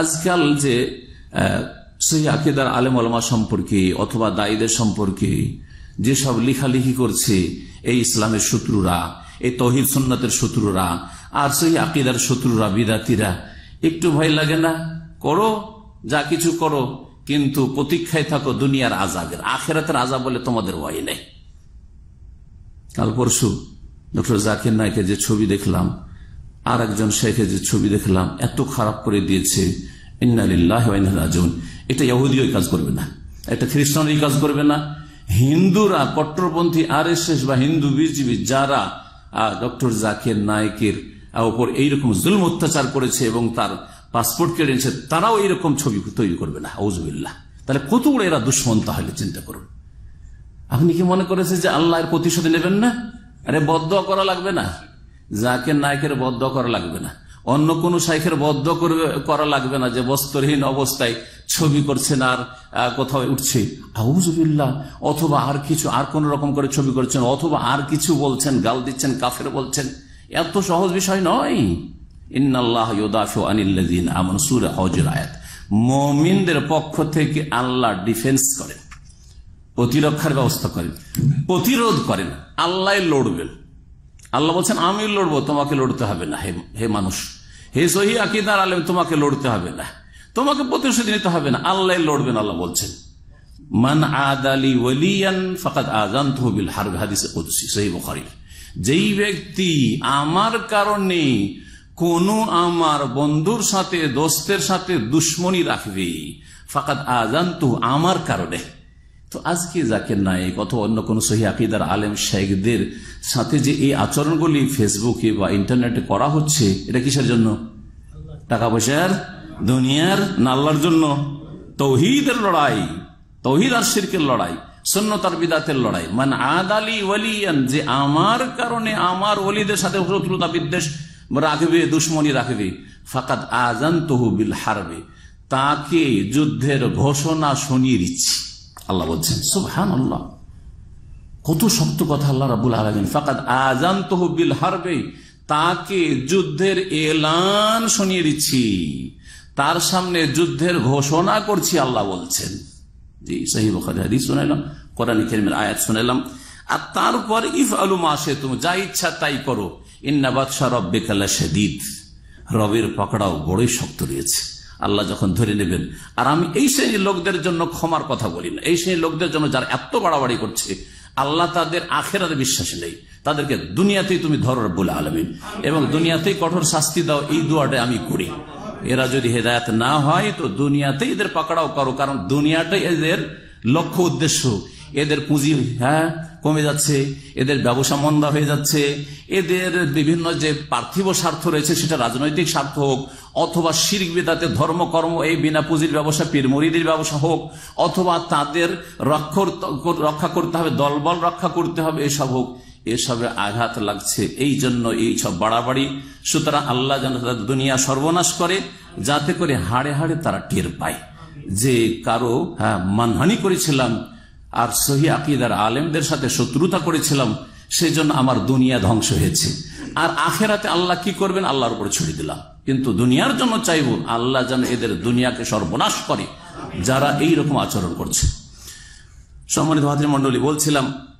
আজকাল যে সেই আকিদার আলেম আলমা সম্পর্কে অথবা দায়ীদের সম্পর্কে যেসব লিখালিখি করছে এই ইসলামের শত্রুরা এই তহিদ সুন্নাতের শত্রুরা আর সেই আকিদার শত্রুরা বিদাতিরা একটু ভয় লাগে না করো যা কিছু করো কিন্তু প্রতীক্ষায় থাকো দুনিয়ার আজাদের আখেরাতের আজাব বলে তোমাদের ভয় নেই কাল পরশু ডক্টর জাকির নায়কের যে ছবি দেখলাম আর একজন শেখের যে ছবি দেখলাম এত খারাপ করে দিয়েছে ইন্নালিল্লাহ রাজন এটা ইহুদি ওই কাজ করবে না এটা খ্রিস্টান ওই কাজ করবে না হিন্দুরা কট্টরপন্থী আর এস বা হিন্দু বিজেপি যারা ডক্টর জাকির নায়কের ওপর এইরকম জুলম অত্যাচার করেছে এবং তার পাসপোর্ট কেড়ে নিয়েছে তারাও এইরকম ছবি তৈরি করবে না হৌজবিল্লাহ তাহলে কত বড় এরা দুশ্মন তাহলে চিন্তা করুন আপনি কি মনে করেছেন যে আল্লাহর প্রতিশোধ নেবেন না আরে বদ করা লাগবে না জাকের নায়কের বদ্ধ করা লাগবে না অন্য কোন শাইখের বদ্ধ করবে করা লাগবে না যে বস্ত্রহীন অবস্থায় ছবি করছেন আর কোথাও উঠছে আউজবিল্লা অথবা আর কিছু আর কোন রকম করে ছবি করছেন অথবা আর কিছু বলছেন গাল দিচ্ছেন কাফের বলছেন এত সহজ বিষয় নয় পক্ষ থেকে আল্লাহ ডিফেন্স করেন প্রতিরক্ষার ব্যবস্থা করেন প্রতিরোধ করেন আল্লাহ লড়বেন আল্লাহ বলছেন আমি লড়বো তোমাকে লড়তে হবে না হে হে মানুষ হে সহি আকিদার আলেম তোমাকে লড়তে হবে না তোমাকে প্রতিশ্রুতি নিতে হবে না আল্লাহ লড়বেন আল্লাহ বলছেন মান আদালি ওলিয়ান ফাকাদ আজান তহবিল হারবে হাদিসে কুদ্সি সহি যেই ব্যক্তি আমার কারণে কোন আমার বন্ধুর সাথে দোস্তের সাথে দুশ্মনী রাখবে ফাকাত আজান তু আমার কারণে তো আজকে জাকির নায়ক অথবা অন্য কোনো সহি আকিদার আলেম শেখদের সাথে যে এই আচরণগুলি ফেসবুকে বা ইন্টারনেটে করা হচ্ছে এটা কিসের জন্য টাকা পয়সার দুনিয়ার নাল্লার জন্য তৌহিদের লড়াই তৌহিদ আর শিরকের লড়াই সন্ন্যতার বিদাতের লড়াই মানে আদালি ওয়ালিয়ান যে আমার কারণে আমার ওলিদের সাথে শত্রুতা বিদ্বেষ রাখবে দুশ্মনী রাখবে ফাকাত আজান তহবিল হারবে তাকে যুদ্ধের ঘোষণা শুনিয়ে দিচ্ছি আল্লাহ বলছেন সুবহান আল্লাহ কত শক্ত কথা আল্লাহ রাবুল আলমিন ফাঁকাত আজান তহবিল হারবে তাকে যুদ্ধের এলান শুনিয়ে দিচ্ছি তার সামনে যুদ্ধের ঘোষণা করছি আল্লাহ বলছেন আর তারপর ইফ আলু মাসে তুমি যা ইচ্ছা তাই করো রবের পাকড়াও বড়ই শক্ত আল্লাহ যখন ধরে নেবেন আর আমি এই শ্রেণীর লোকদের জন্য ক্ষমার কথা বলি না এই শ্রেণীর লোকদের জন্য যারা এত বাড়াবাড়ি করছে আল্লাহ তাদের আখেরাতে বিশ্বাস নেই তাদেরকে দুনিয়াতেই তুমি ধরো বলে আলমিন এবং দুনিয়াতেই কঠোর শাস্তি দাও এই দোয়াটা আমি করি এরা যদি হেদায়ত না হয় তো দুনিয়াতেই এদের পাকড়াও করো কারণ দুনিয়াটাই এদের লক্ষ্য উদ্দেশ্য এদের পুঁজি হ্যাঁ কমে যাচ্ছে এদের ব্যবসা মন্দা হয়ে যাচ্ছে এদের বিভিন্ন যে পার্থিব স্বার্থ রয়েছে সেটা রাজনৈতিক স্বার্থ হোক অথবা শির্ক বেদাতে ধর্মকর্ম এই বিনা পুঁজির ব্যবসা পীরমরিদের ব্যবসা হোক অথবা তাদের রক্ষা করতে হবে দলবল রক্ষা করতে হবে এসব হোক এসবে আঘাত লাগছে এই জন্য এই সব বাড়াবাড়ি সুতরাং আল্লাহ যেন তাদের দুনিয়া সর্বনাশ করে যাতে করে হাড়ে হাড়ে তারা টের পায় যে কারো হ্যাঁ মানহানি করেছিলাম আর সহি আকিদার আলেমদের সাথে শত্রুতা করেছিলাম সেজন্য আমার দুনিয়া ধ্বংস হয়েছে আর আখেরাতে আল্লাহ কি করবেন আল্লাহর উপর ছড়িয়ে দিলাম কিন্তু দুনিয়ার জন্য চাইব আল্লাহ যেন এদের দুনিয়াকে সর্বনাশ করে যারা এই রকম আচরণ করছে সম্মানিত ভাতৃমন্ডলী বলছিলাম